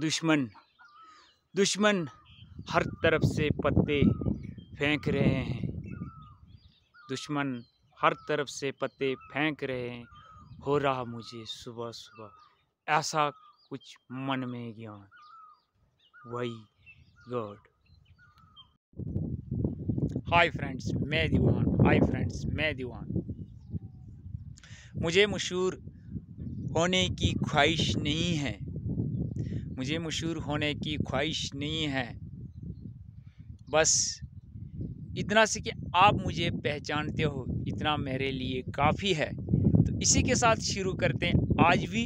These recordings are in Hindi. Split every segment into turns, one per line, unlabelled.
दुश्मन दुश्मन हर तरफ से पत्ते फेंक रहे हैं दुश्मन हर तरफ से पत्ते फेंक रहे हैं हो रहा मुझे सुबह सुबह ऐसा कुछ मन में ज्ञान वही गॉड हाय फ्रेंड्स मैं दीवान हाय फ्रेंड्स मैं दीवान मुझे मशहूर होने की ख्वाहिश नहीं है मुझे मशहूर होने की ख्वाहिश नहीं है बस इतना से कि आप मुझे पहचानते हो इतना मेरे लिए काफ़ी है तो इसी के साथ शुरू करते हैं आज भी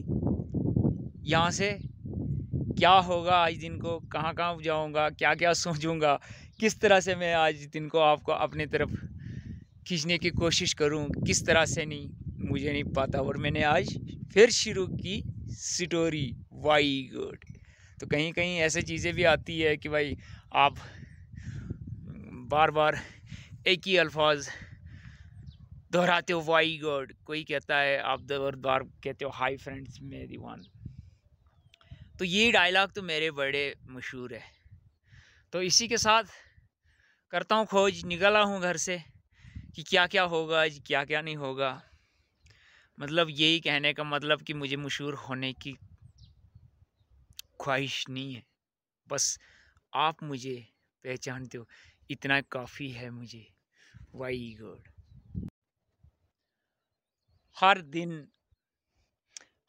यहाँ से क्या होगा आज दिन को कहाँ कहाँ जाऊँगा क्या क्या सोचूंगा किस तरह से मैं आज दिन को आपको अपने तरफ खींचने की कोशिश करूँ किस तरह से नहीं मुझे नहीं पता और मैंने आज फिर शुरू की स्टोरी वाई गुड तो कहीं कहीं ऐसे चीज़ें भी आती है कि भाई आप बार बार एक ही अल्फाज दोहराते हो वाई गॉड कोई कहता है आप दर बार कहते हो हाई फ्रेंड्स मेरी वन तो ये डायलॉग तो मेरे बड़े मशहूर है तो इसी के साथ करता हूँ खोज निकला हूँ घर से कि क्या क्या होगा आज क्या क्या नहीं होगा मतलब यही कहने का मतलब कि मुझे मशहूर होने की ख्वाहिश नहीं है बस आप मुझे पहचानते हो इतना काफ़ी है मुझे वाई गॉड हर दिन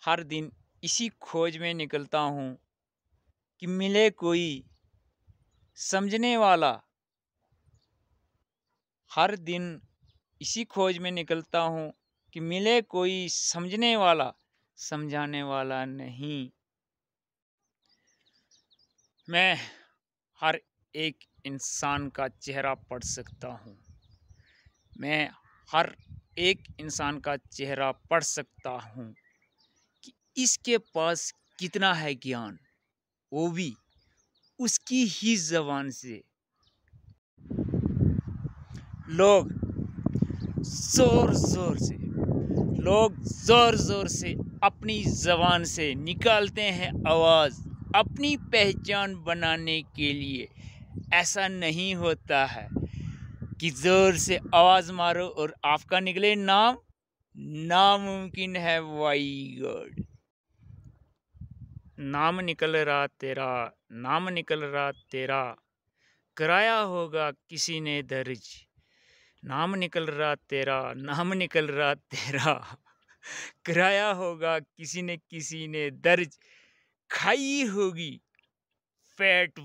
हर दिन इसी खोज में निकलता हूँ कि मिले कोई समझने वाला हर दिन इसी खोज में निकलता हूँ कि मिले कोई समझने वाला समझाने वाला नहीं मैं हर एक इंसान का चेहरा पढ़ सकता हूँ मैं हर एक इंसान का चेहरा पढ़ सकता हूँ कि इसके पास कितना है ज्ञान वो भी उसकी ही जबान से लोग ज़ोर ज़ोर से लोग ज़ोर ज़ोर से अपनी ज़बान से निकालते हैं आवाज़ अपनी पहचान बनाने के लिए ऐसा नहीं होता है कि ज़ोर से आवाज़ मारो और आपका निकले नाम नामुमकिन है वाई गॉड नाम निकल रहा तेरा नाम निकल रहा तेरा कराया होगा किसी ने दर्ज नाम निकल रहा तेरा नाम निकल रहा तेरा कराया होगा किसी ने किसी ने दर्ज खाई होगी फैट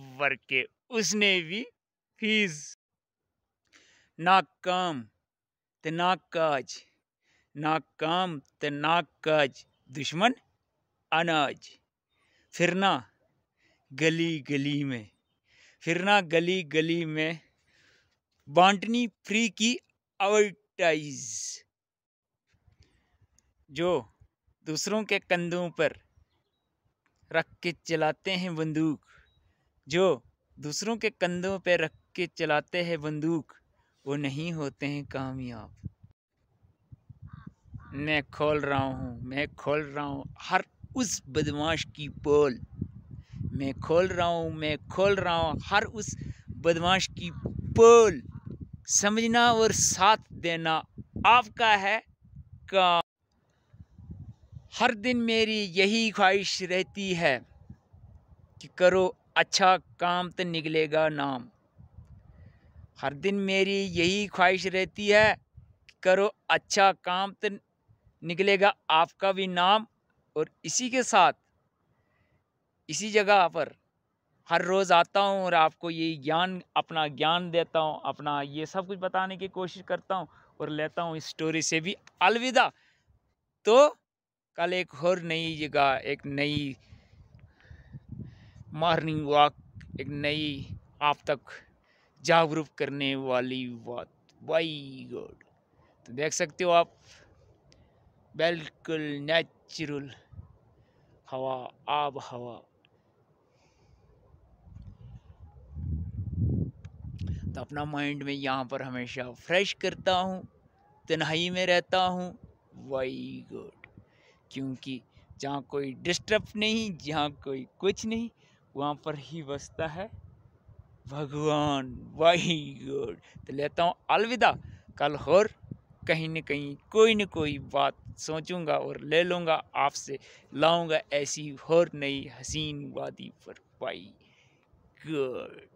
के उसने भी फीस ना काम ते ना काज ना काम ते ना काज दुश्मन अनाज फिरना गली गली में फिरना गली गली में बांटनी फ्री की अवर्टाइज जो दूसरों के कंधों पर रख के चलाते हैं बंदूक जो दूसरों के कंधों पर रख के चलाते हैं बंदूक वो नहीं होते हैं कामयाब मैं खोल रहा हूँ मैं खोल रहा हूँ हर उस बदमाश की पोल मैं खोल रहा हूँ मैं खोल रहा हूँ हर उस बदमाश की पोल समझना और साथ देना आपका है का हर दिन मेरी यही ख्वाहिश रहती है कि करो अच्छा काम तो निकलेगा नाम हर दिन मेरी यही ख्वाहिश रहती है कि करो अच्छा काम तो निकलेगा आपका भी नाम और इसी के साथ इसी जगह पर हर रोज़ आता हूँ और आपको ये ज्ञान अपना ज्ञान देता हूँ अपना ये सब कुछ बताने की कोशिश करता हूँ और लेता हूँ इस स्टोरी से भी अलविदा तो कल एक और नई जगह एक नई मॉर्निंग वॉक एक नई आप तक जागरूक करने वाली बात वाई गॉड तो देख सकते हो आप बिल्कुल नेचुरल हवा आब हवा तो अपना माइंड में यहाँ पर हमेशा फ्रेश करता हूँ तन्हाई में रहता हूँ वाई गुड क्योंकि जहाँ कोई डिस्टर्ब नहीं जहाँ कोई कुछ नहीं वहाँ पर ही बसता है भगवान वही गुड तो लेता हूँ अलविदा कल और कहीं न कहीं कोई न कोई बात सोचूंगा और ले लूँगा आपसे लाऊंगा ऐसी और नई हसीन वादी पर पाई गुड